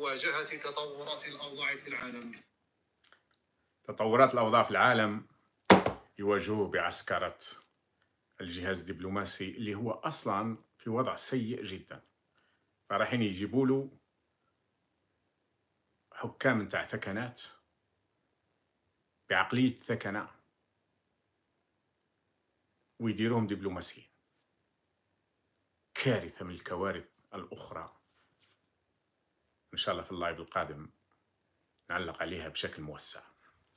مواجهة تطورات الأوضاع في العالم تطورات الأوضاع في العالم يواجهوه بعسكرة الجهاز الدبلوماسي اللي هو أصلا في وضع سيء جدا فرايحين يجيبوا له حكام تاع ثكنات بعقلية ثكنة ويديروهم دبلوماسيين كارثة من الكوارث الأخرى وإن شاء الله في اللايف القادم نعلق عليها بشكل موسع